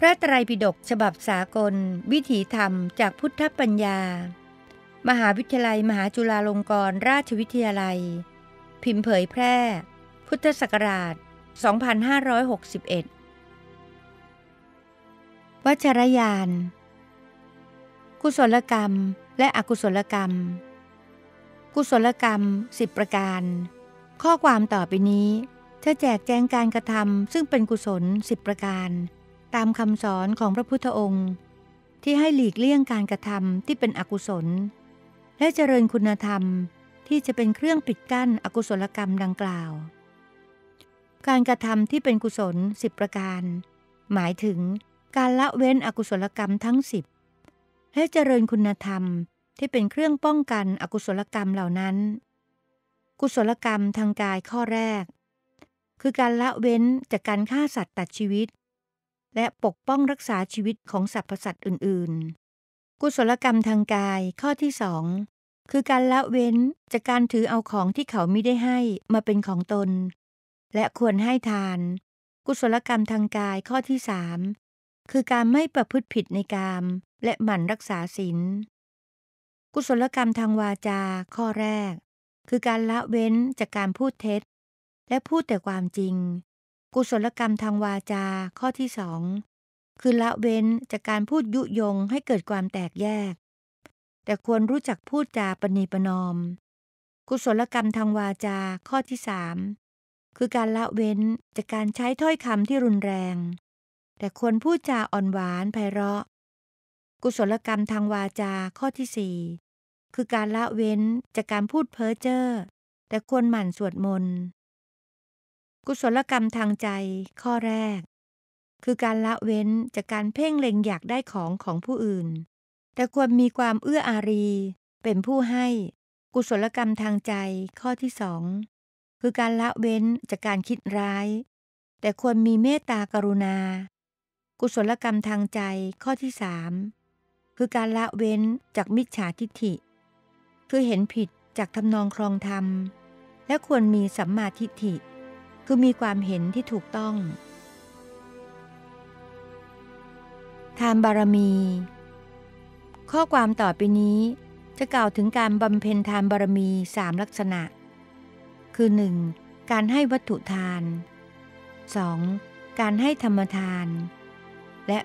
พระไตรปิฎกฉบับสากล วิถีธรรมจากพุทธปัญญา มหาวิทยาลัยมหาจุฬาลงกรณราชวิทยาลัย พิมพ์เผยแพร่พุทธศักราช2561 วัชรยาน กุศลกรรมและอกุศลกรรม กุศลกรรม10ประการ ข้อความต่อไปนี้ จะแจกแจงการกระทำซึ่งเป็นกุศล10ประการตามคำสอนของพระพุทธองค์ ที่ให้หลีกเลี่ยงการกระทำที่เป็นอกุศล และเจริญคุณธรรมที่จะเป็นเครื่องปิดกั้นอกุศลกรรมดังกล่าว การกระทำที่เป็นกุศลสิบประการ หมายถึงการละเว้นอกุศลกรรมทั้งสิบและเจริญคุณธรรมที่เป็นเครื่องป้องกันอกุศลกรรมเหล่านั้น กุศลกรรมทางกายข้อแรก คือการละเว้นจากการฆ่าสัตว์ตัดชีวิตและปกป้องรักษาชีวิตของสรรพสัตว์อื่นๆ กุศลกรรมทางกายข้อที่สองคือการละเว้นจากการถือเอาของที่เขาไม่ได้ให้มาเป็นของตน และควรให้ทาน กุศลกรรมทางกายข้อที่สามคือการไม่ประพฤติผิดในกาม และหมั่นรักษาศีล กุศลกรรมทางวาจาข้อแรก คือการละเว้นจากการพูดเท็จ และพูดแต่ความจริงกุศลกรรมทางวาจาข้อที่สองคือละเว้นจากการพูดยุยงให้เกิดความแตกแยก แต่ควรรู้จักพูดจาปณีประนอม กุศลกรรมทางวาจาข้อที่สามคือการละเว้นจากการใช้ถ้อยคำที่รุนแรง แต่ควรพูดจาอ่อนหวานไพเราะ กุศลกรรมทางวาจาข้อที่สี่คือการละเว้นจากการพูดเพ้อเจ้อแต่ควรหมั่นสวดมนต์กุศลกรรมทางใจข้อแรก คือการละเว้นจากการเพ่งเล็งอยากได้ของของผู้อื่น แต่ควรมีความเอื้ออารี เป็นผู้ให้ กุศลกรรมทางใจข้อที่สองคือการละเว้นจากการคิดร้าย แต่ควรมีเมตตากรุณา กุศลกรรมทางใจข้อที่สามคือการละเว้นจากมิจฉาทิฐิคือเห็นผิดจากทำนองครองธรรม และควรมีสัมมาทิฏฐิคือมีความเห็นที่ถูกต้อง ทานบารมี ข้อความต่อไปนี้จะกล่าวถึงการบำเพ็ญทานบารมีสามลักษณะ คือ 1. การให้วัตถุทาน 2. การให้ธรรมทาน และ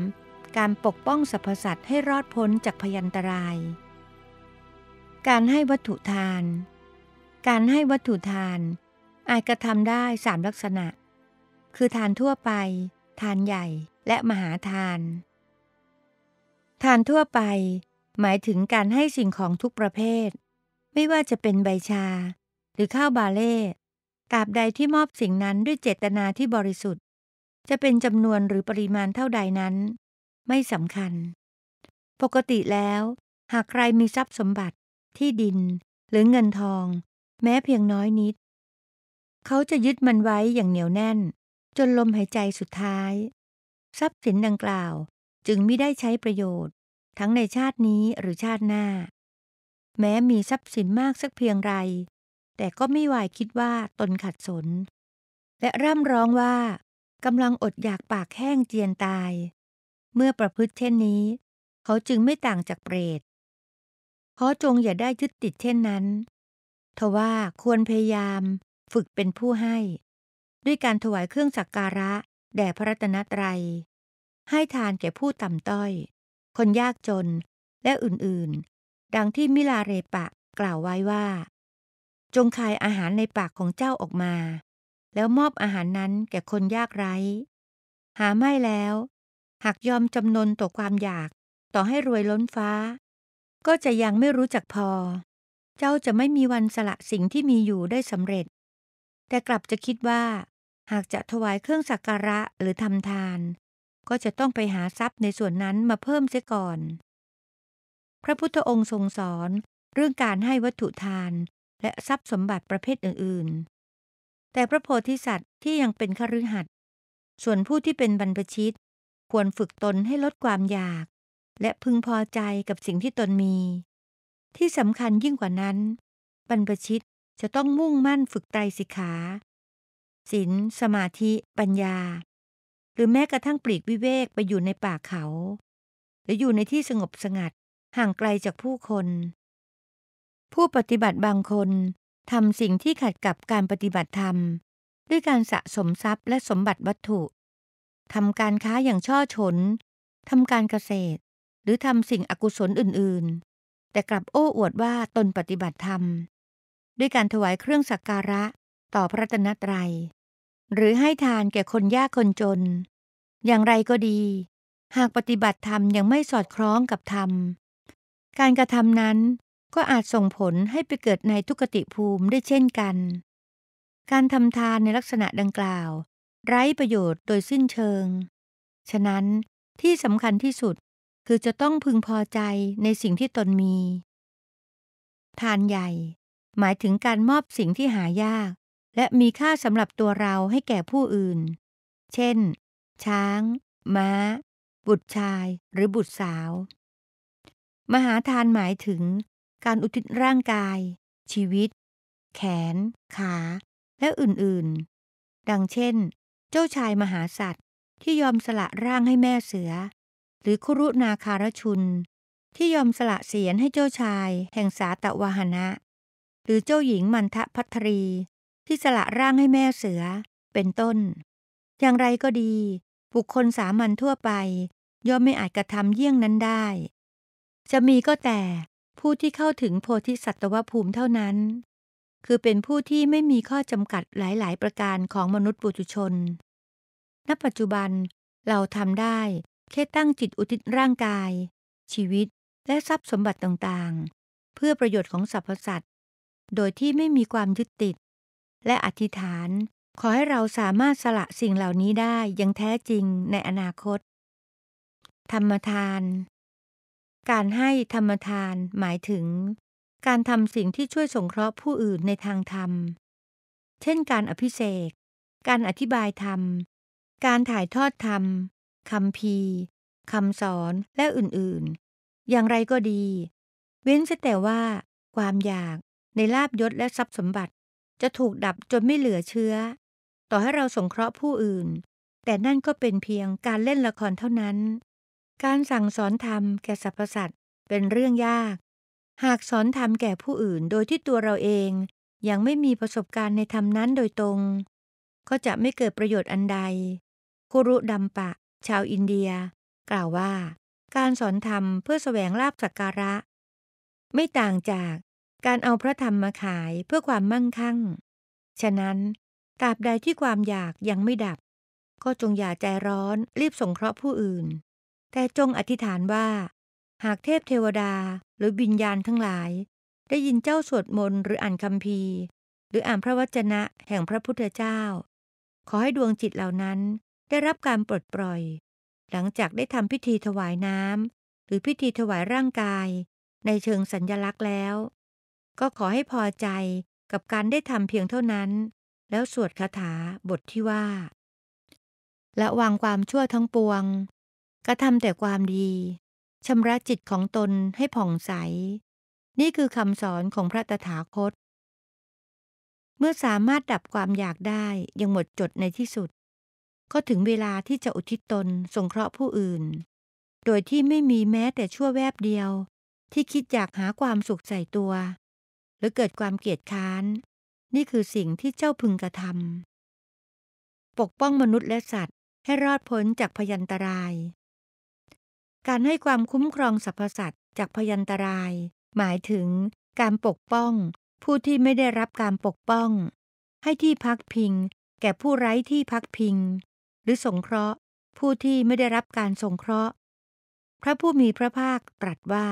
3. การปกป้องสรรพสัตว์ให้รอดพ้นจากพยันตราย การให้วัตถุทาน การให้วัตถุทานอาจกระทำได้สามลักษณะ คือทานทั่วไป ทานใหญ่ และมหาทาน ทานทั่วไป หมายถึงการให้สิ่งของทุกประเภท ไม่ว่าจะเป็นใบชา หรือข้าวบาเล่ตราบใดที่มอบสิ่งนั้นด้วยเจตนาที่บริสุทธิ์ จะเป็นจำนวนหรือปริมาณเท่าใดนั้น ไม่สำคัญ ปกติแล้ว หากใครมีทรัพย์สมบัติ ที่ดินหรือเงินทอง แม้เพียงน้อยนิดเขาจะยึดมันไว้อย่างเหนียวแน่น จนลมหายใจสุดท้าย ทรัพย์สินดังกล่าว จึงไม่ได้ใช้ประโยชน์ทั้งในชาตินี้หรือชาติหน้า แม้มีทรัพย์สินมากสักเพียงไร แต่ก็ไม่วหวคิดว่าตนขัดสน และร่ำร้องว่ากำลังอดอยากปากแห้งเจียนตาย เมื่อประพฤติเช่นนี้ เขาจึงไม่ต่างจากเปรตเพราะจงอย่าได้ยึดติดเช่นนั้นทว่าควรพยายามฝึกเป็นผู้ให้ ด้วยการถวายเครื่องสักการะ แด่พระรัตนตรัยให้ทานแก่ผู้ต่ำต้อย คนยากจน และอื่นๆ ดังที่มิลาเรปะกล่าวไว้ว่า จงคายอาหารในปากของเจ้าออกมา แล้วมอบอาหารนั้นแก่คนยากไร้ หาไม่แล้วหากยอมจำนนต่อความอยากต่อให้รวยล้นฟ้า ก็จะยังไม่รู้จักพอ เจ้าจะไม่มีวันสละสิ่งที่มีอยู่ได้สำเร็จแต่กลับจะคิดว่าหากจะถวายเครื่องสักการะหรือทำทาน ก็จะต้องไปหาทรัพย์ในส่วนนั้นมาเพิ่มเสียก่อน พระพุทธองค์ทรงสอน เรื่องการให้วัตถุทานและทรัพย์สมบัติประเภทอื่นๆ แต่พระโพธิสัตว์ที่ยังเป็นคฤหัสถ์ส่วนผู้ที่เป็นบรรพชิต ควรฝึกตนให้ลดความอยาก และพึงพอใจกับสิ่งที่ตนมี ที่สำคัญยิ่งกว่านั้น บรรพชิตจะต้องมุ่งมั่นฝึกไตรสิกขาศีลสสมาธิ ปัญญา หรือแม้กระทั่งปลีกวิเวกไปอยู่ในป่าเขาหรืออยู่ในที่สงบสงัดห่างไกลจากผู้คน ผู้ปฏิบัติบางคนทำสิ่งที่ขัดกับการปฏิบัติธรรม ด้วยการสะสมทรัพย์และสมบัติวัตถุทำการค้าอย่างช่อชนทำการเกษตร หรือทำสิ่งอกุศลอื่นๆ แต่กลับโอ้อวดว่าตนปฏิบัติธรรมด้วยการถวายเครื่องสักการะต่อพระตนตรัย หรือให้ทานแก่คนยากคนจน อย่างไรก็ดี หากปฏิบัติธรรมยังไม่สอดคล้องกับธรรม การกระทำนั้นก็อาจส่งผลให้ไปเกิดในทุกติภูมิได้เช่นกัน การทำทานในลักษณะดังกล่าว ไร้ประโยชน์โดยสิ้นเชิง ฉะนั้นที่สำคัญที่สุดคือจะต้องพึงพอใจในสิ่งที่ตนมี ทานใหญ่หมายถึงการมอบสิ่งที่หายาก และมีค่าสำหรับตัวเราให้แก่ผู้อื่น เช่น ช้าง ม้า บุตรชายหรือบุตรสาว มหาทานหมายถึงการอุทิศร่างกาย ชีวิต แขน ขา และอื่น ๆ ดังเช่น เจ้าชายมหาสัตว์ ที่ยอมสละร่างให้แม่เสือ หรือครุนาคารชุน ที่ยอมสละเสียนให้เจ้าชาย แห่งสาตวหนะหรือเจ้าหญิงมันทะพัทรี ที่สละร่างให้แม่เสือเป็นต้น อย่างไรก็ดี บุคคลสามัญทั่วไป ย่อมไม่อาจกระทำเยี่ยงนั้นได้ จะมีก็แต่ผู้ที่เข้าถึงโพธิสัตวภูมิเท่านั้น คือเป็นผู้ที่ไม่มีข้อจำกัดหลายๆ ประการของมนุษย์ปุถุชนณปัจจุบันเราทำได้ แค่ตั้งจิตอุทิศร่างกาย ชีวิตและทรัพย์สมบัติต่าง ๆ เพื่อประโยชน์ของสรรพสัตวโดยที่ไม่มีความยึดติด และอธิษฐาน ขอให้เราสามารถสละสิ่งเหล่านี้ได้อย่างแท้จริงในอนาคต ธรรมทาน การให้ธรรมทานหมายถึง การทำสิ่งที่ช่วยสงเคราะห์ผู้อื่นในทางธรรม เช่นการอภิเษกการอธิบายธรรม การถ่ายทอดธรรมคำพีคำสอนและอื่นๆ อย่างไรก็ดี เว้นแต่ว่า ความอยากในลาบยศและทรัพย์สมบัติจะถูกดับจนไม่เหลือเชื้อ ต่อให้เราสงเคราะห์ผู้อื่น แต่นั่นก็เป็นเพียงการเล่นละครเท่านั้น การสั่งสอนธรรม แก่สรรพสัตว์เป็นเรื่องยาก หากสอนธรรมแก่ผู้อื่นโดยที่ตัวเราเองยังไม่มีประสบการณ์ในธรรมนั้นโดยตรง ก็จะไม่เกิดประโยชน์อันใด คุรุดัมปะ ชาวอินเดีย กล่าวว่า การสอนธรรมเพื่อแสวงลาบสักการะ ไม่ต่างจากการเอาพระธรรมมาขายเพื่อความมั่งคั่ง ฉะนั้นตราบใดที่ความอยากยังไม่ดับ ก็จงอย่าใจร้อนรีบสงเคราะห์ผู้อื่น แต่จงอธิษฐานว่า หากเทพเทวดาหรือบิญญาณทั้งหลาย ได้ยินเจ้าสวดมนต์หรืออ่านคำพี หรืออ่านพระวจนะแห่งพระพุทธเจ้า ขอให้ดวงจิตเหล่านั้นได้รับการปลดปล่อย หลังจากได้ทำพิธีถวายน้ำหรือพิธีถวายร่างกาย ในเชิงสัญญลักษณ์แล้วก็ขอให้พอใจกับการได้ทำเพียงเท่านั้น แล้วสวดคาถาบทที่ว่าละวางความชั่วทั้งปวง กระทำแต่ความดีชำระจิตของตนให้ผ่องใส นี่คือคำสอนของพระตถาคต เมื่อสามารถดับความอยากได้ยังหมดจดในที่สุด ก็ถึงเวลาที่จะอุทิศตนสงเคราะห์ผู้อื่น โดยที่ไม่มีแม้แต่ชั่วแวบเดียว ที่คิดอยากหาความสุขใส่ตัวรือเกิดความเกลียดค้านนี่คือสิ่งที่เจ้าพึงกระทำปกป้องมนุษย์และสัตว์ให้รอดพ้นจากพยันตราย การให้ความคุ้มครองสรรพสัตว์จากพยันตราย หมายถึงการปกป้องผู้ที่ไม่ได้รับการปกป้อง ให้ที่พักพิงแก่ผู้ไร้ที่พักพิง หรือสงเคราะห์ผู้ที่ไม่ได้รับการสงเคราะห์ พระผู้มีพระภาคตรัสว่า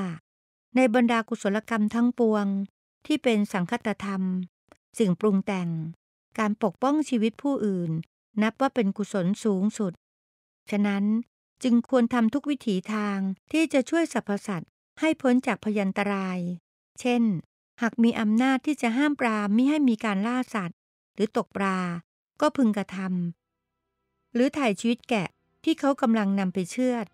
ในบรรดากุศลกรรมทั้งปวงที่เป็นสังคตธรรมสิ่งปรุงแต่ง การปกป้องชีวิตผู้อื่น นับว่าเป็นกุศลสูงสุด ฉะนั้นจึงควรทำทุกวิถีทางที่จะช่วยสรรพสัตว์ให้พ้นจากพยันตราย เช่น หากมีอำนาจที่จะห้ามปลาไมิให้มีการล่าสัตว์ หรือตกปลาก็พึงกระทำหรือถ่ายชีวิตแกะที่เขากำลังนำไปเชือด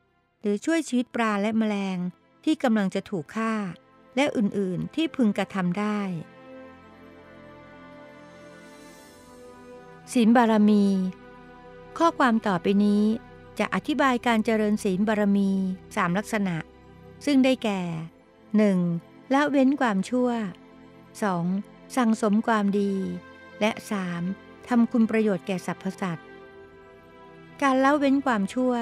หรือช่วยชีวิตปลาและแมลงที่กำลังจะถูกฆ่าและอื่นๆ ที่พึงกระทำได้ ศีลบารมี ข้อความต่อไปนี้จะอธิบายการเจริญศีลบารมีสามลักษณะ ซึ่งได้แก่ 1. ละเว้นความชั่ว 2. สั่งสมความดี และ 3. ทำคุณประโยชน์แก่สรรพสัตว์ การละเว้นความชั่ว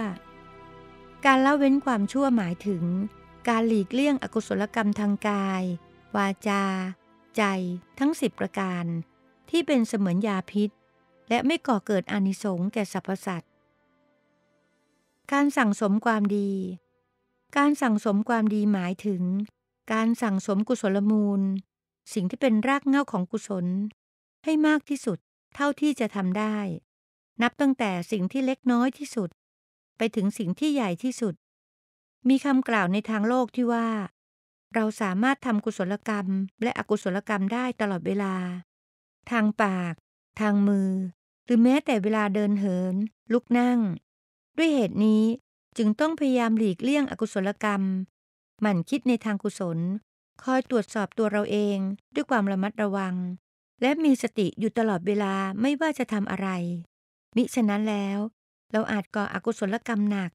การละเว้นความชั่วหมายถึงการหลีกเลี่ยงอกุศลกรรมทางกาย วาจา ใจ ทั้งสิบประการที่เป็นเสมือนยาพิษ และไม่ก่อเกิดอนิสงส์แก่สรรพสัตว์ การสั่งสมความดี การสั่งสมความดีหมายถึง การสั่งสมกุศลมูล สิ่งที่เป็นรากเหง้าของกุศล ให้มากที่สุดเท่าที่จะทำได้ นับตั้งแต่สิ่งที่เล็กน้อยที่สุด ไปถึงสิ่งที่ใหญ่ที่สุดมีคำกล่าวในทางโลกที่ว่า เราสามารถทำกุศลกรรมและอกุศลกรรมได้ตลอดเวลา ทางปาก ทางมือ หรือแม้แต่เวลาเดินเหิน ลุกนั่ง ด้วยเหตุนี้จึงต้องพยายามหลีกเลี่ยงอกุศลกรรมหมั่นคิดในทางกุศล คอยตรวจสอบตัวเราเองด้วยความระมัดระวัง และมีสติอยู่ตลอดเวลาไม่ว่าจะทำอะไร มิฉะนั้นแล้ว เราอาจก่ออกุศลกรรมหนัก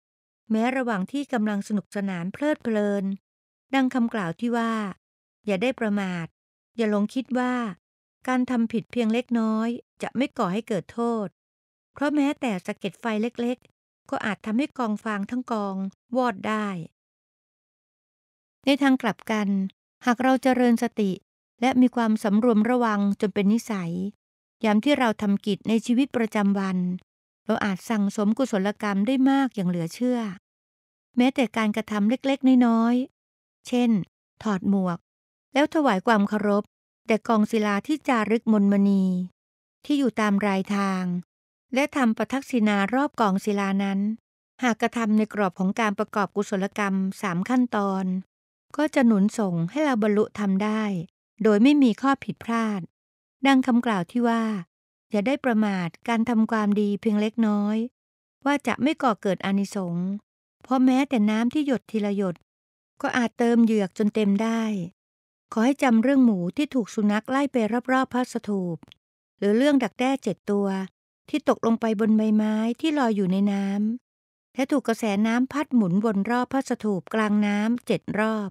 แม้ระหว่างที่กำลังสนุกสนานเพลิดเพลิน ดังคำกล่าวที่ว่า อย่าได้ประมาท อย่าลงคิดว่าการทำผิดเพียงเล็กน้อยจะไม่ก่อให้เกิดโทษ เพราะแม้แต่สะเก็ดไฟเล็กๆ ก็อาจทำให้กองฟางทั้งกองวอดได้ ในทางกลับกัน หากเราเจริญสติและมีความสำรวมระวังจนเป็นนิสัย ยามที่เราทำกิจในชีวิตประจำวันเราอาจสั่งสมกุศลกรรมได้มากอย่างเหลือเชื่อ แม้แต่การกระทำเล็กๆน้อยๆเช่น ถอดหมวก แล้วถวายความเคารพแต่กองศิลาที่จารึกมนมณี ที่อยู่ตามรายทาง และทำประทักษิณารอบกองศิลานั้น หากกระทำในกรอบของการประกอบกุศลกรรมสามขั้นตอน ก็จะหนุนส่งให้เราบรรลุทำได้ โดยไม่มีข้อผิดพลาดดังคำกล่าวที่ว่าอย่าได้ประมาทการทำความดีเพียงเล็กน้อย ว่าจะไม่ก่อเกิดอนิสงส์เพราะแม้แต่น้ำที่หยดที ละหยด ก็อาจเติมเหยือกจนเต็มได้ ขอให้จำเรื่องหมูที่ถูกสุนัขไล่ไปรอบๆพระสถูปหรือเรื่องดักแด้เจ็ดตัวที่ตกลงไปบนใบไม้ที่ลอยอยู่ในน้ำและถูกกระแสน้ำพัดหมุนวนรอบพระสถูปกลางน้ำเจ็ดรอบ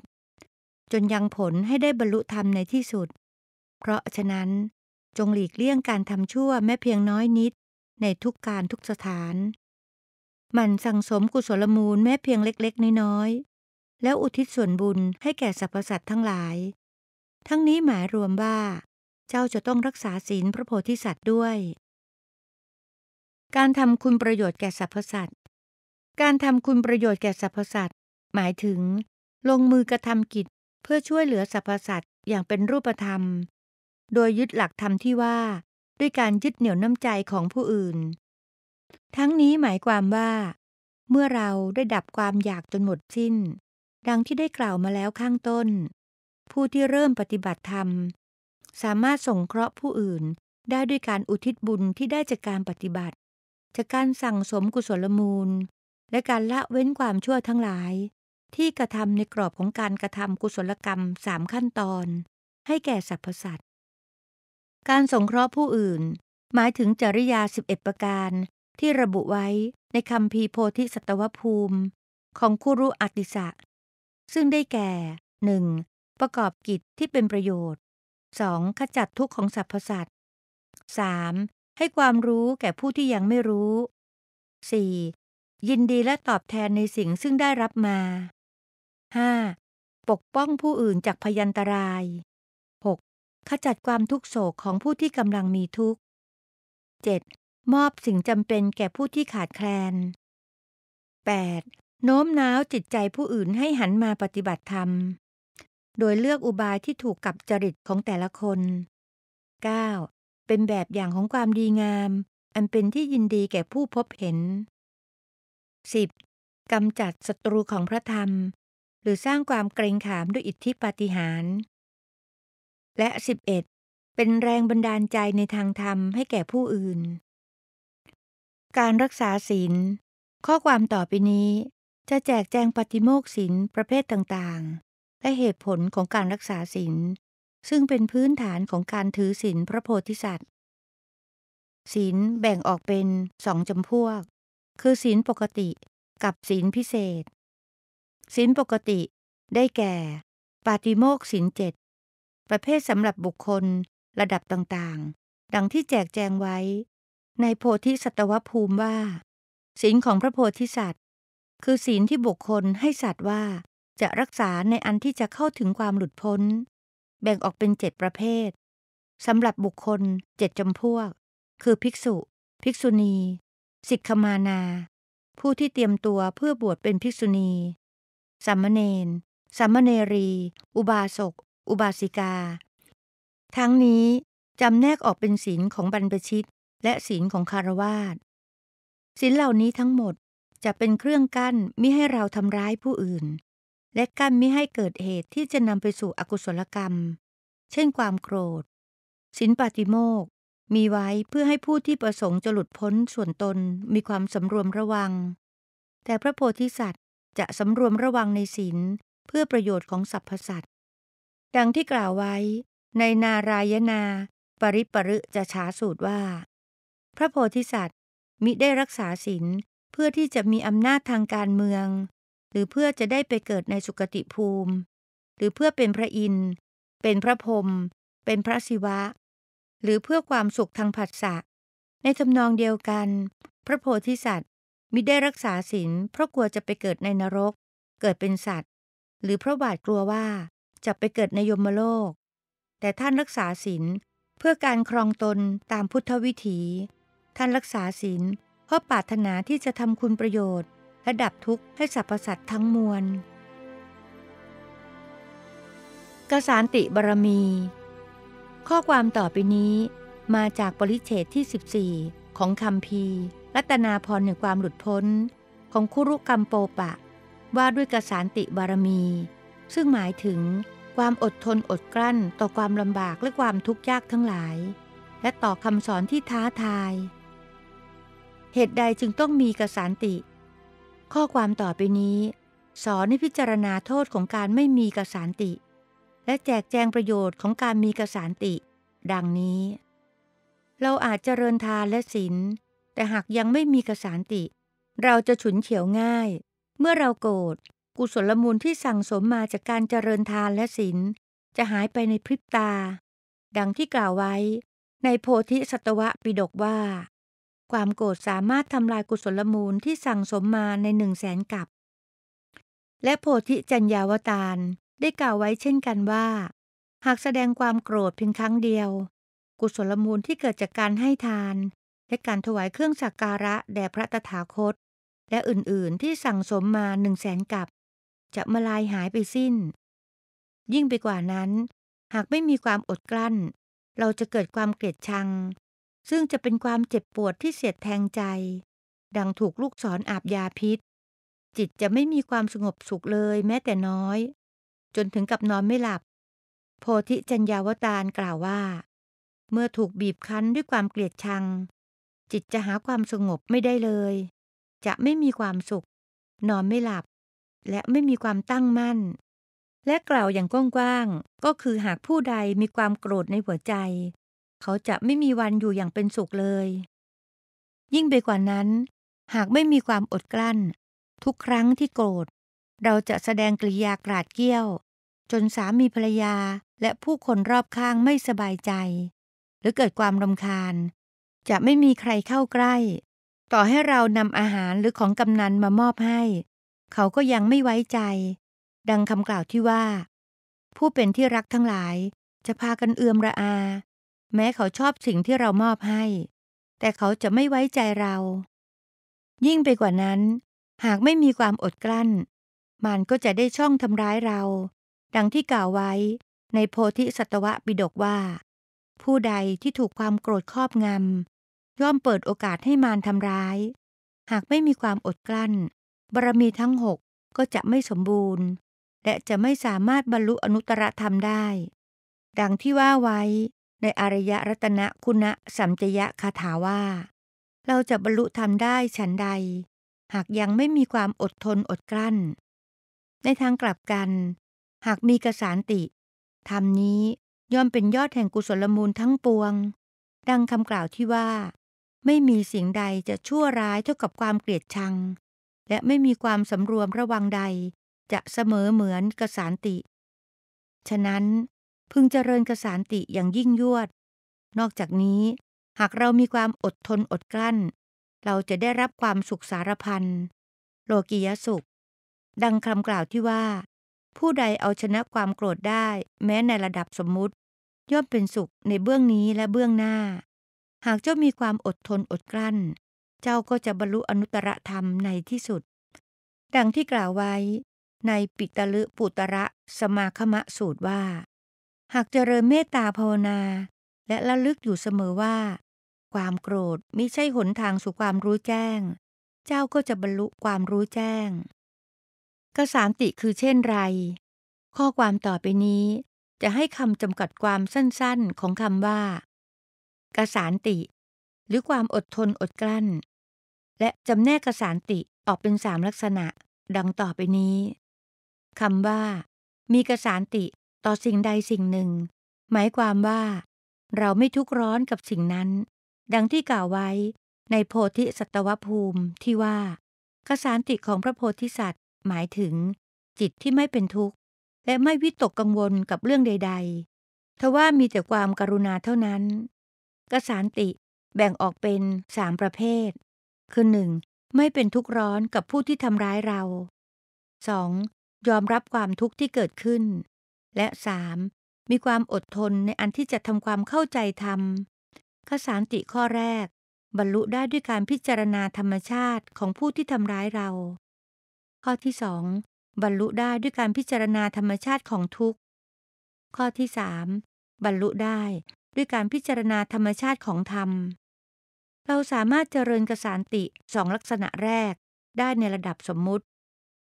จนยังผลให้ได้บรรลุธรรมในที่สุด เพราะฉะนั้นจงหลีกเลี่ยงการทำชั่วแม้เพียงน้อยนิดในทุกการทุกสถาน มันสั่งสมกุศลมูลแม้เพียงเล็กๆ น้อยๆแล้วอุทิศส่วนบุญให้แก่สรรพสัตว์ทั้งหลาย ทั้งนี้หมายรวมว่า เจ้าจะต้องรักษาศีลพระโพธิสัตว์ด้วย การทำคุณประโยชน์แก่สรรพสัตว์การทำคุณประโยชน์แก่สรรพสัตว์ หมายถึงลงมือกระทำกิจเพื่อช่วยเหลือสรรพสัตว์อย่างเป็นรูปธรรมโดยยึดหลักธรรมที่ว่าด้วยการยึดเหนี่ยวน้ำใจของผู้อื่น ทั้งนี้หมายความว่า เมื่อเราได้ดับความอยากจนหมดสิ้น ดังที่ได้กล่าวมาแล้วข้างต้น ผู้ที่เริ่มปฏิบัติธรรม สามารถส่งเคราะห์ผู้อื่นได้ด้วยการอุทิศบุญที่ได้จากการปฏิบัติ จากการสั่งสมกุศลมูล และการละเว้นความชั่วทั้งหลาย ที่กระทำในกรอบของการกระทำกุศลกรรมสามขั้นตอน ให้แก่สรรพสัตวการสงเคราะห์ผู้อื่น หมายถึงจริยา 11 ประการที่ระบุไว้ในคำพีโพธิสัตวภูมิ ของคุรุอัติสะซึ่งได้แก่ 1. ประกอบกิจที่เป็นประโยชน์ 2. ขจัดทุกข์ของสรรพสัตว์ 3. ให้ความรู้แก่ผู้ที่ยังไม่รู้ 4. ยินดีและตอบแทนในสิ่งซึ่งได้รับมา 5. ปกป้องผู้อื่นจากพยันตรายขจัดความทุกโศกของผู้ที่กำลังมีทุกข์ 7. มอบสิ่งจำเป็นแก่ผู้ที่ขาดแคลน 8. โน้มน้าวจิตใจผู้อื่นให้หันมาปฏิบัติธรรม โดยเลือกอุบายที่ถูกกับจริตของแต่ละคน 9. เป็นแบบอย่างของความดีงาม อันเป็นที่ยินดีแก่ผู้พบเห็น 10. กำจัดศัตรูของพระธรรม หรือสร้างความเกรงขามด้วยอิทธิปาฏิหาริย์และ 11. เป็นแรงบันดาลใจในทางธรรมให้แก่ผู้อื่น การรักษาศีลข้อความต่อไปนี้ จะแจกแจงปฏิโมกศีลประเภทต่างๆ และเหตุผลของการรักษาศีลซึ่งเป็นพื้นฐานของการถือศีลพระโพธิสัตว์ศีลแบ่งออกเป็นสองจำพวก คือศีลปกติกับศีลพิเศษศีลปกติได้แก่ ปฏิโมกศีลเจ็ดประเภทสำหรับบุคคลระดับต่างๆ ดังที่แจกแจงไว้ในโพธิสัตวภูมิว่าศีลของพระโพธิสัตว์คือศีลที่บุคคลให้สัตว์ว่าจะรักษาในอันที่จะเข้าถึงความหลุดพ้น แบ่งออกเป็นเจ็ดประเภทสำหรับบุคคลเจ็ดจำพวก คือภิกษุ ภิกษุณีสิกขมานา ผู้ที่เตรียมตัวเพื่อบวชเป็นภิกษุณีสัมมเนนสัมมเนรี อุบาสกอุบาสิกาทั้งนี้จำแนกออกเป็นศีลของบรรพชิตและศีลของคารวาสศีลเหล่านี้ทั้งหมดจะเป็นเครื่องกั้นมิให้เราทำร้ายผู้อื่น และกั้นมิให้เกิดเหตุที่จะนำไปสู่อกุศลกรรม เช่นความโกรธศีลปาติโมกมีไว้เพื่อให้ผู้ที่ประสงค์จะหลุดพ้นส่วนตนมีความสำรวมระวัง แต่พระโพธิสัตว์จะสำรวมระวังในศีลเพื่อประโยชน์ของสรรพสัตวดังที่กล่าวไว้ในนารายนา ปริปรุจะ้าสูตรว่า พระโพธิสัตว์มิได้รักษาศีลเพื่อที่จะมีอำนาจทางการเมือง หรือเพื่อจะได้ไปเกิดในสุคติภูมิ หรือเพื่อเป็นพระอินทร์ เป็นพระพรหมเป็นพระศิวะ หรือเพื่อความสุขทางผัสสะในทำนองเดียวกัน พระโพธิสัตว์มิได้รักษาศีลเพราะกลัวจะไปเกิดในนรก เกิดเป็นสัตว์ หรือเพราะหวาดกลัวว่าจะไปเกิดในยมโลก แต่ท่านรักษาศีลเพื่อการครองตนตามพุทธวิถี ท่านรักษาศีลเพราะปรารถนาที่จะทำคุณประโยชน์และดับทุกข์ให้สรรพสัตว์ทั้งมวลกสานติบารมี ข้อความต่อไปนี้มาจากปริเฉตที่ 14 ของคำพีรัตนาพรแห่งความหลุดพ้นของคุรุกรรมโปปะ ว่าด้วยกสานติบารมีซึ่งหมายถึงความอดทนอดกลั้น ต่อความลำบากและความทุกข์ยากทั้งหลาย และต่อคำสอนที่ท้าทาย เหตุใดจึงต้องมีกสันติ ข้อความต่อไปนี้ สอนให้พิจารณาโทษของการไม่มีกสันติ และแจกแจงประโยชน์ของการมีกสันติ ดังนี้ เราอาจเจริญทานและศีลแต่หากยังไม่มีกสันติ เราจะฉุนเฉียวง่าย เมื่อเราโกรธกุศลมูลที่สั่งสมมาจากการเจริญทานและศีลจะหายไปในพริบตา ดังที่กล่าวไว้ในโพธิสัตวะปิดกว่า ความโกรธสามารถทำลายกุศลมูลที่สั่งสมมาในหนึ่งแสนกับ และโพธิจัญญาวตารได้กล่าวไว้เช่นกันว่า หากแสดงความโกรธเพียงครั้งเดียว กุศลมูลที่เกิดจากการให้ทาน และการถวายเครื่องสักการะแด่พระตถาคตและอื่น ๆ ที่สั่งสมมาหนึ่งแสนกับจะมาลายหายไปสิ้น ยิ่งไปกว่านั้น หากไม่มีความอดกลั้น เราจะเกิดความเกลียดชัง ซึ่งจะเป็นความเจ็บปวดที่เสียดแทงใจ ดังถูกลูกศรออาบยาพิษ จิตจะไม่มีความสงบสุขเลยแม้แต่น้อย จนถึงกับนอนไม่หลับ โพธิจัญญาวตารกล่าวว่า เมื่อถูกบีบคั้นด้วยความเกลียดชัง จิตจะหาความสงบไม่ได้เลย จะไม่มีความสุข นอนไม่หลับและไม่มีความตั้งมั่น และกล่าวอย่างกว้างๆก็คือหากผู้ใดมีความโกรธในหัวใจ เขาจะไม่มีวันอยู่อย่างเป็นสุขเลย ยิ่งไปกว่านั้น หากไม่มีความอดกลั้น ทุกครั้งที่โกรธ เราจะแสดงกริยากราดเกี้ยว จนสามีภรรยา และผู้คนรอบข้างไม่สบายใจ หรือเกิดความรำคาญ จะไม่มีใครเข้าใกล้ ต่อให้เรานำอาหารหรือของกำนันมามอบให้เขาก็ยังไม่ไว้ใจ ดังคำกล่าวที่ว่า ผู้เป็นที่รักทั้งหลาย จะพากันเอือมระอา แม้เขาชอบสิ่งที่เรามอบให้ แต่เขาจะไม่ไว้ใจเรา ยิ่งไปกว่านั้น หากไม่มีความอดกลั้นมันก็จะได้ช่องทำร้ายเรา ดังที่กล่าวไว้ในโพธิสัตวะบิดกว่า ผู้ใดที่ถูกความโกรธครอบงำย่อมเปิดโอกาสให้มารทำร้าย หากไม่มีความอดกลั้นบารมีทั้งหกก็จะไม่สมบูรณ์ และจะไม่สามารถบรรลุอนุตตรธรรมได้ ดังที่ว่าไว้ในอริยรัตนคุณะสัมจยะคาถาว่า เราจะบรรลุธรรมได้ฉันใด หากยังไม่มีความอดทนอดกลั้น ในทางกลับกัน หากมีกสานติ ธรรมนี้ย่อมเป็นยอดแห่งกุศลมูลทั้งปวง ดังคำกล่าวที่ว่า ไม่มีสิ่งใดจะชั่วร้ายเท่ากับความเกลียดชังและไม่มีความสำรวมระวังใดจะเสมอเหมือนกสานติ ฉะนั้นพึงเจริญกสานติอย่างยิ่งยวด นอกจากนี้หากเรามีความอดทนอดกลั้น เราจะได้รับความสุขสารพันโลกิยสุข ดังคำกล่าวที่ว่า ผู้ใดเอาชนะความโกรธได้แม้ในระดับสมมุติ ย่อมเป็นสุขในเบื้องนี้และเบื้องหน้า หากเจ้ามีความอดทนอดกลั้นเจ้าก็จะบรรลุอนุตตรธรรมในที่สุด ดังที่กล่าวไว้ ในปิตลึปุตระสมาคมะสูตรว่า หากเจริญเมตตาภาวนาและระลึกอยู่เสมอว่า ความโกรธไม่ใช่หนทางสู่ความรู้แจ้ง เจ้าก็จะบรรลุความรู้แจ้ง กสามติคือเช่นไร ข้อความต่อไปนี้จะให้คำจำกัดความสั้น ๆ ของคำว่า กสานติ หรือความอดทนอดกลั้นและจำแนกกสานติออกเป็นสามลักษณะดังต่อไปนี้ คำว่ามีกสานติต่อสิ่งใดสิ่งหนึ่ง หมายความว่า เราไม่ทุกข์ร้อนกับสิ่งนั้น ดังที่กล่าวไว้ ในโพธิสัตวภูมิที่ว่ากสานติของพระโพธิสัตว์ หมายถึง จิตที่ไม่เป็นทุกข์ และไม่วิตกกังวลกับเรื่องใดๆทว่ามีแต่ความกรุณาเท่านั้นกสานติแบ่งออกเป็นสามประเภทคือ 1. ไม่เป็นทุกข์ร้อนกับผู้ที่ทำร้ายเรา 2. ยอมรับความทุกข์ที่เกิดขึ้น และ 3. มีความอดทนในอันที่จะทำความเข้าใจธรรมขสานติข้อแรก บรรลุได้ด้วยการพิจารณาธรรมชาติของผู้ที่ทำร้ายเรา ข้อที่สองบรรลุได้ด้วยการพิจารณาธรรมชาติของทุกข์ ข้อที่สามบรรลุได้ด้วยการพิจารณาธรรมชาติของธรรมเราสามารถเจริญกสานติสองลักษณะแรกได้ในระดับสมมุติ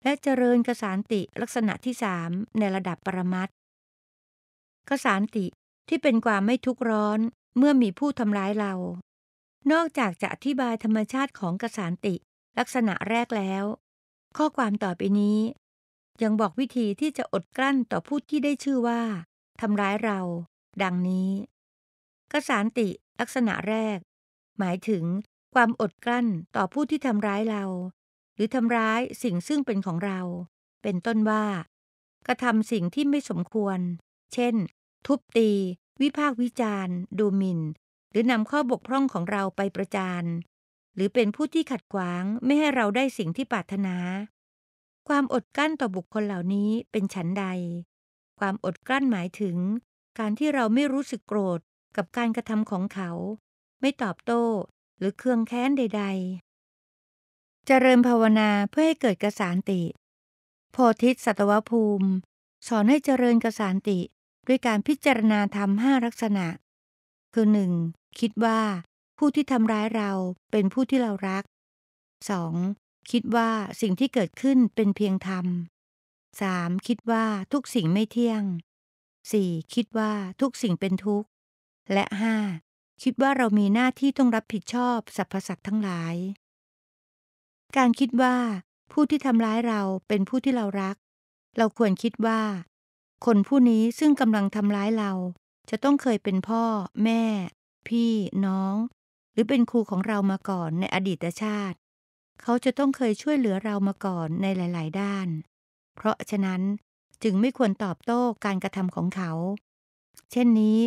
และเจริญกสานติลักษณะที่สามในระดับปรมัตกสานติที่เป็นความไม่ทุกข์ร้อนเมื่อมีผู้ทำร้ายเรา นอกจากจะอธิบายธรรมชาติของกสานติลักษณะแรกแล้ว ข้อความต่อไปนี้ ยังบอกวิธีที่จะอดกลั้นต่อผู้ที่ได้ชื่อว่าทำร้ายเรา ดังนี้กสานติลักษณะแรกหมายถึงความอดกลั้นต่อผู้ที่ทำร้ายเรา หรือทำร้ายสิ่งซึ่งเป็นของเรา เป็นต้นว่ากระทำสิ่งที่ไม่สมควร เช่น ทุบตี วิพากวิจารดูหมิน่น หรือนำข้อบกพร่องของเราไปประจาน หรือเป็นผู้ที่ขัดขวางไม่ให้เราได้สิ่งที่ปรารถนา ความอดกลั้นต่อบุคคลเหล่านี้เป็นฉันใด ความอดกลั้นหมายถึง การที่เราไม่รู้สึกโกรธกับการกระทำของเขาไม่ตอบโต้หรือเคืองแค้นใด ๆ เจริญภาวนาเพื่อให้เกิดกสานติ โพธิสัตวภูมิ สอนให้เจริญกสานติด้วยการพิจารณาธรรมห้าลักษณะ คือ 1. คิดว่าผู้ที่ทำร้ายเราเป็นผู้ที่เรารัก 2. คิดว่าสิ่งที่เกิดขึ้นเป็นเพียงธรรม 3. คิดว่าทุกสิ่งไม่เที่ยง 4. คิดว่าทุกสิ่งเป็นทุกข์ และ 5. คิดว่าเรามีหน้าที่ต้องรับผิดชอบสรรพสัตว์ทั้งหลาย การคิดว่าผู้ที่ทำร้ายเราเป็นผู้ที่เรารัก เราควรคิดว่า คนผู้นี้ซึ่งกำลังทำร้ายเรา จะต้องเคยเป็นพ่อ แม่ พี่ น้อง หรือเป็นครูของเรามาก่อนในอดีตชาติ เขาจะต้องเคยช่วยเหลือเรามาก่อนในหลาย ๆ ด้าน เพราะฉะนั้นจึงไม่ควรตอบโต้การกระทำของเขา เช่นนี้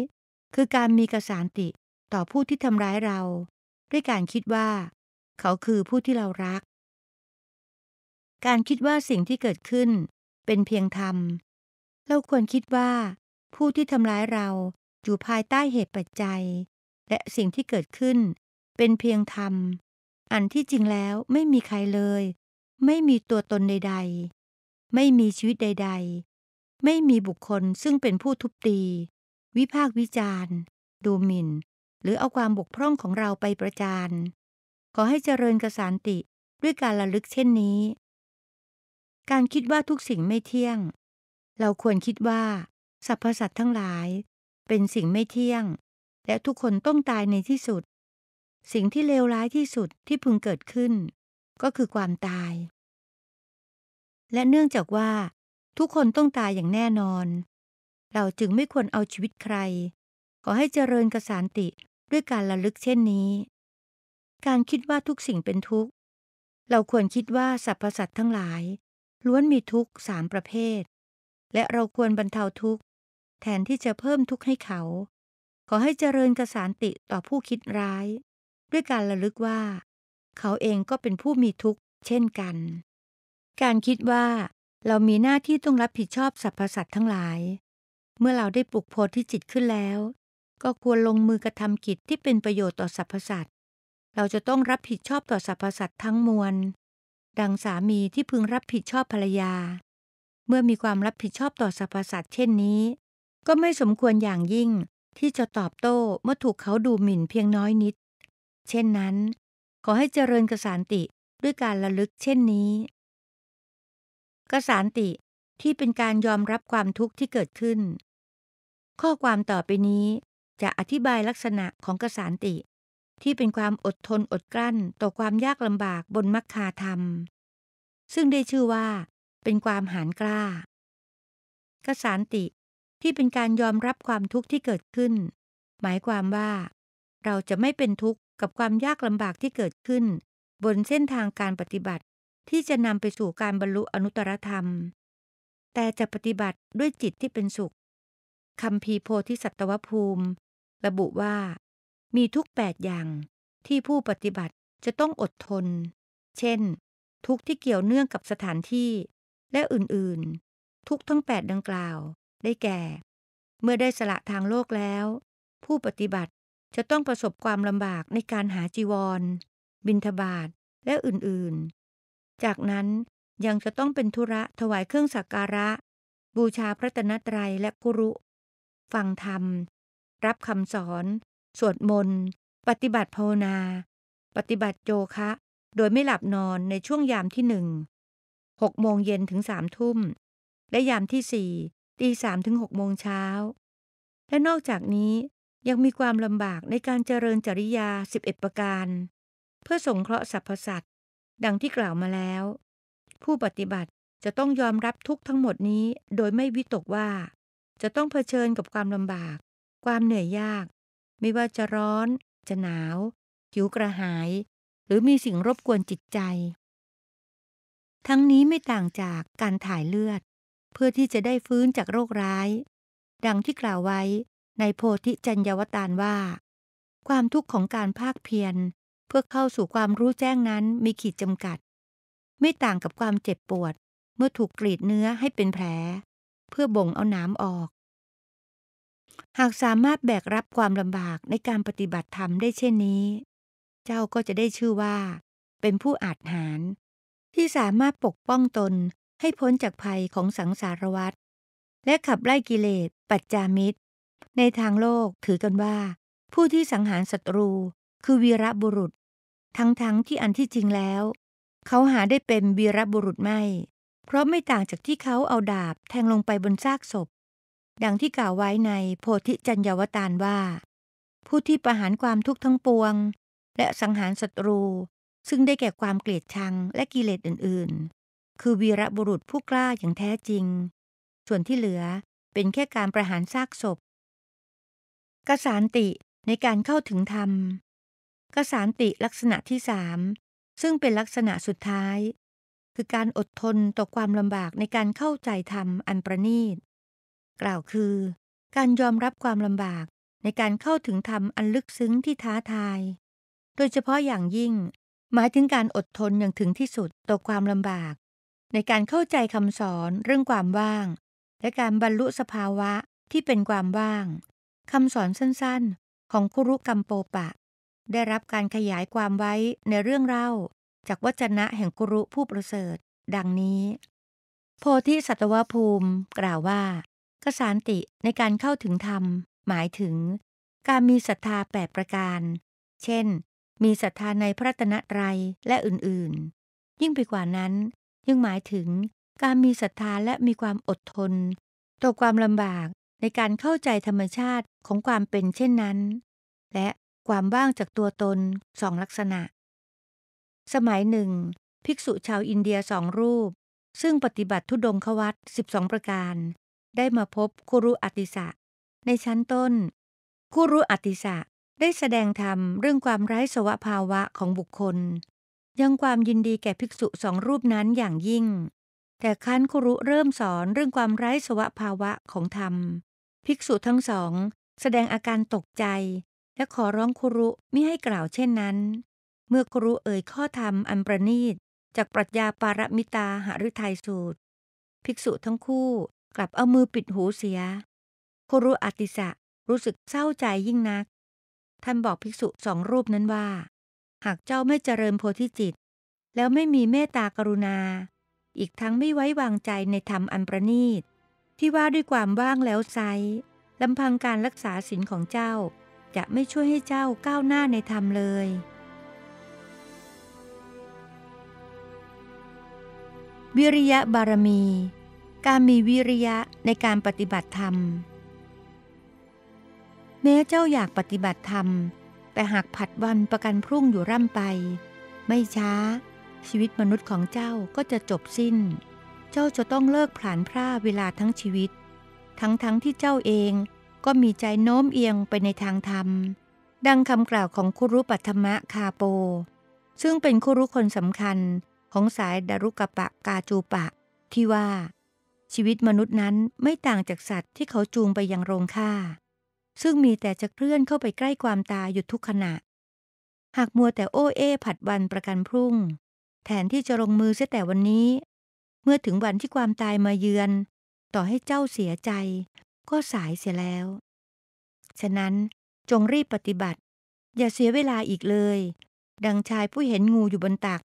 คือการมีกสานติต่อผู้ที่ทำร้ายเรา ด้วยการคิดว่า เขาคือผู้ที่เรารัก การคิดว่าสิ่งที่เกิดขึ้นเป็นเพียงธรรม เราควรคิดว่า ผู้ที่ทำร้ายเรา อยู่ภายใต้เหตุปัจจัย และสิ่งที่เกิดขึ้นเป็นเพียงธรรม อันที่จริงแล้วไม่มีใครเลย ไม่มีตัวตนใด ๆ ไม่มีชีวิตใด ๆ ไม่มีบุคคลซึ่งเป็นผู้ทุบตี วิพากวิจารณ์ดูหมิ่นหรือเอาความบกพร่องของเราไปประจาน ขอให้เจริญกสานติด้วยการระลึกเช่นนี้ การคิดว่าทุกสิ่งไม่เที่ยง เราควรคิดว่าสรรพสัตว์ทั้งหลาย เป็นสิ่งไม่เที่ยง และทุกคนต้องตายในที่สุด สิ่งที่เลวร้ายที่สุดที่พึงเกิดขึ้น ก็คือความตาย และเนื่องจากว่าทุกคนต้องตายอย่างแน่นอน เราจึงไม่ควรเอาชีวิตใคร ขอให้เจริญกสานติด้วยการระลึกเช่นนี้ การคิดว่าทุกสิ่งเป็นทุกข์ เราควรคิดว่าสรรพสัตว์ทั้งหลาย ล้วนมีทุกข์สามประเภท และเราควรบรรเทาทุกข์แทนที่จะเพิ่มทุกข์ให้เขา ขอให้เจริญกสานติต่อผู้คิดร้าย ด้วยการระลึกว่า เขาเองก็เป็นผู้มีทุกข์เช่นกัน การคิดว่าเรามีหน้าที่ต้องรับผิดชอบสรรพสัตว์ทั้งหลาย เมื่อเราได้ปลุกโพธิจิตขึ้นแล้วก็ควรลงมือกระทำกิจที่เป็นประโยชน์ต่อสรรพสัตว์ เราจะต้องรับผิดชอบต่อสรรพสัตว์ทั้งมวล ดังสามีที่พึงรับผิดชอบภรรยา เมื่อมีความรับผิดชอบต่อสรรพสัตว์เช่นนี้ ก็ไม่สมควรอย่างยิ่งที่จะตอบโต้เมื่อถูกเขาดูหมิ่นเพียงน้อยนิด เช่นนั้น ขอให้เจริญกสานติด้วยการระลึกเช่นนี้ กสานติที่เป็นการยอมรับความทุกข์ที่เกิดขึ้น ข้อความต่อไปนี้จะอธิบายลักษณะของกสานติ ที่เป็นความอดทนอดกลั้น ต่อความยากลำบากบนมรรคาธรรม ซึ่งได้ชื่อว่าเป็นความหานกล้ากสานติที่เป็นการยอมรับความทุกข์ที่เกิดขึ้น หมายความว่า เราจะไม่เป็นทุกข์กับความยากลำบากที่เกิดขึ้น บนเส้นทางการปฏิบัติ ที่จะนำไปสู่การบรรลุอนุตตรธรรม แต่จะปฏิบัติด้วยจิตที่เป็นสุขคำพีโพธิสัตวภูมิระบุว่ามีทุกแปดอย่างที่ผู้ปฏิบัติจะต้องอดทน เช่น ทุกที่เกี่ยวเนื่องกับสถานที่ และอื่นๆ ทุกทั้งแปดดังกล่าวได้แก่เมื่อได้สละทางโลกแล้ว ผู้ปฏิบัติจะต้องประสบความลำบากในการหาจีวร บินทบาทและอื่นๆ จากนั้นยังจะต้องเป็นธุระถวายเครื่องสักการะ บูชาพระตนตรัยและกุรุฟังธรรมรับคำสอน สวดมนต์ ปฏิบัติภาวนา ปฏิบัติโยคะ โดยไม่หลับนอนในช่วงยามที่หนึ่งหกโมงเย็นถึงสามทุ่มและยามที่สี่ ตีสามถึงหกโมงเช้า และนอกจากนี้ ยังมีความลำบากในการเจริญจริยาสิบเอ็ดประการ เพื่อสงเคราะห์สรรพสัตว์ ดังที่กล่าวมาแล้ว ผู้ปฏิบัติจะต้องยอมรับทุกทั้งหมดนี้ โดยไม่วิตกว่า จะต้องเผชิญกับความลำบากความเหนื่อยยากไม่ว่าจะร้อน จะหนาว หิวกระหายหรือมีสิ่งรบกวนจิตใจ ทั้งนี้ไม่ต่างจากการถ่ายเลือด เพื่อที่จะได้ฟื้นจากโรคร้าย ดังที่กล่าวไว้ในโพธิจัญญวตารว่า ความทุกข์ของการภาคเพียร เพื่อเข้าสู่ความรู้แจ้งนั้นมีขีดจำกัด ไม่ต่างกับความเจ็บปวดเมื่อถูกกรีดเนื้อให้เป็นแผล เพื่อบ่งเอาหนามออกหากสามารถแบกรับความลำบากในการปฏิบัติธรรมได้เช่นนี้ เจ้าก็จะได้ชื่อว่า เป็นผู้อาจหารที่สามารถปกป้องตนให้พ้นจากภัยของสังสารวัฏและขับไล่กิเลสปัจจามิตร ในทางโลกถือกันว่า ผู้ที่สังหารศัตรู คือวีรบุรุษ ทั้งๆทที่อันที่จริงแล้ว เขาหาได้เป็นวีรบุรุษไม่ เพราะไม่ต่างจากที่เขาเอาดาบแทงลงไปบนซากศพดังที่กล่าวไว้ในโพธิจัญญวตารว่า ผู้ที่ประหารความทุกข์ทั้งปวง และสังหารศัตรูซึ่งได้แก่ความเกลียดชังและกิเลสอื่นๆ คือวีระบุรุษผู้กล้าอย่างแท้จริง ส่วนที่เหลือเป็นแค่การประหารซากศพกสานติในการเข้าถึงธรรมกสานติลักษณะที่สามซึ่งเป็นลักษณะสุดท้าย คือการอดทนต่อความลำบากในการเข้าใจธรรมอันประณีตล่าวคือการยอมรับความลำบากในการเข้าถึงธรรมอันลึกซึ้งที่ท้าทาย โดยเฉพาะอย่างยิ่งหมายถึงการอดทนอย่างถึงที่สุดต่อความลำบาก ในการเข้าใจคำสอนเรื่องความว่าง และการบรรลุสภาวะที่เป็นความว่างคำสอนสั้นๆ ของคุรุกัมโปปะ ได้รับการขยายความไว้ในเรื่องเล่า จากวจนะแห่งคุรุผู้ประเสริฐ ดังนี้ โพธิสัตวภูมิกล่าวว่ากสานติในการเข้าถึงธรรม หมายถึงการมีศรัทธาแปดประการ เช่น มีศรัทธาในพระตนะไรและอื่นๆ ยิ่งไปกว่านั้น ยังหมายถึงการมีศรัทธาและมีความอดทนต่อความลำบากในการเข้าใจธรรมชาติของความเป็น เช่นนั้น และความว่างจากตัวตนสองลักษณะ สมัยหนึ่ง ภิกษุชาวอินเดียสองรูป ซึ่งปฏิบัติทุดงควัต12 ประการได้มาพบคุรุอติสะในชั้นต้นคุรุอติสะได้แสดงธรรมเรื่องความไร้สวภาวะของบุคคล ยังความยินดีแก่ภิกษุสองรูปนั้นอย่างยิ่ง แต่คั้นคุรุเริ่มสอนเรื่องความไร้สวภาวะของธรรม ภิกษุทั้งสอง แสดงอาการตกใจ และขอร้องคุรุไม่ให้กล่าวเช่นนั้น เมื่อคุรุเอ่ยข้อธรรมอันประณีต จากปรัชญาปารมิตาหฤทัยสูตร ภิกษุทั้งคู่กลับเอามือปิดหูเสียโครุอติสะรู้สึกเศร้าใจยิ่งนัก ท่านบอกภิกษุสองรูปนั้นว่า หากเจ้าไม่เจริญโพธิจิต แล้วไม่มีเมตตากรุณา อีกทั้งไม่ไว้วางใจในธรรมอันประณีต ที่ว่าด้วยความว่างแล้วไซลำพังการรักษาศีลของเจ้าจะไม่ช่วยให้เจ้าก้าวหน้าในธรรมเลยวิริยะบารมีการมีวิริยะในการปฏิบัติธรรม แม้เจ้าอยากปฏิบัติธรรม แต่หากผัดวันประกันพรุ่งอยู่ร่ำไป ไม่ช้า ชีวิตมนุษย์ของเจ้าก็จะจบสิ้น เจ้าจะต้องเลิกผลานพร่าเวลาทั้งชีวิต ทั้งๆทที่เจ้าเองก็มีใจโน้มเอียงไปในทางธรรม ดังคำกล่าวของคุรุปัธมะคาโป ซึ่งเป็นคุรุคนสำคัญของสายดารุกะปะกาจูปะ ที่ว่าชีวิตมนุษย์นั้นไม่ต่างจากสัตว์ที่เขาจูงไปยังโรงฆ่า ซึ่งมีแต่จะเคลื่อนเข้าไปใกล้ความตายอยู่ทุกขณะ หากมัวแต่โอ้เอผัดวันประกันพรุ่งแทนที่จะลงมือเสียแต่วันนี้ เมื่อถึงวันที่ความตายมาเยือน ต่อให้เจ้าเสียใจ ก็สายเสียแล้ว ฉะนั้นจงรีบปฏิบัติ อย่าเสียเวลาอีกเลย ดังชายผู้เห็นงูอยู่บนตัก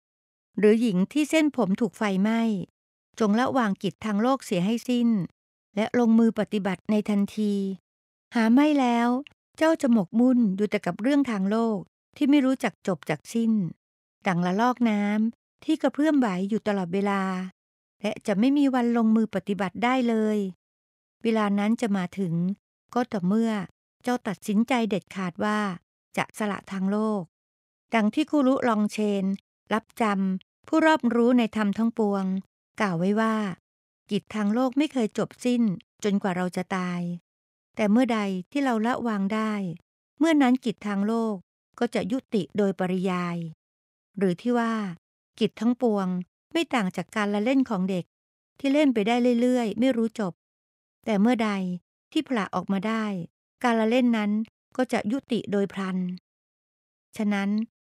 หรือหญิงที่เส้นผมถูกไฟไหม้จงละวางกิจทางโลกเสียให้สิ้น และลงมือปฏิบัติในทันที หาไม่แล้ว เจ้าจะหมกมุ่นอยู่แต่กับเรื่องทางโลกที่ไม่รู้จักจบจักสิ้น ดังละลอกน้ำที่กระเพื่อมไหวอยู่ตลอดเวลา และจะไม่มีวันลงมือปฏิบัติได้เลย เวลานั้นจะมาถึงก็ต่อเมื่อเจ้าตัดสินใจเด็ดขาดว่า จะสละทางโลก ดังที่คุรุลองเชน รับจำผู้รอบรู้ในธรรมทั้งปวงกล่าวไว้ว่า กิจทางโลกไม่เคยจบสิ้นจนกว่าเราจะตาย แต่เมื่อใดที่เราละวางได้ เมื่อนั้นกิจทางโลกก็จะยุติโดยปริยาย หรือที่ว่า กิจทั้งปวงไม่ต่างจากการละเล่นของเด็ก ที่เล่นไปได้เรื่อยๆไม่รู้จบ แต่เมื่อใดที่ผละออกมาได้ การละเล่นนั้นก็จะยุติโดยพลันฉะนั้น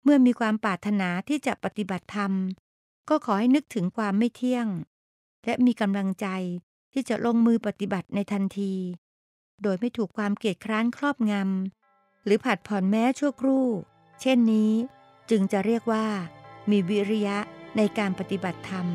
เมื่อมีความปรารถนาที่จะปฏิบัติธรรมก็ขอให้นึกถึงความไม่เที่ยง และมีกำลังใจที่จะลงมือปฏิบัติในทันที โดยไม่ถูกความเกลียดคร้านครอบงำหรือผัดผ่อนแม้ชั่วครู่ เช่นนี้จึงจะเรียกว่ามีวิริยะในการปฏิบัติธรรม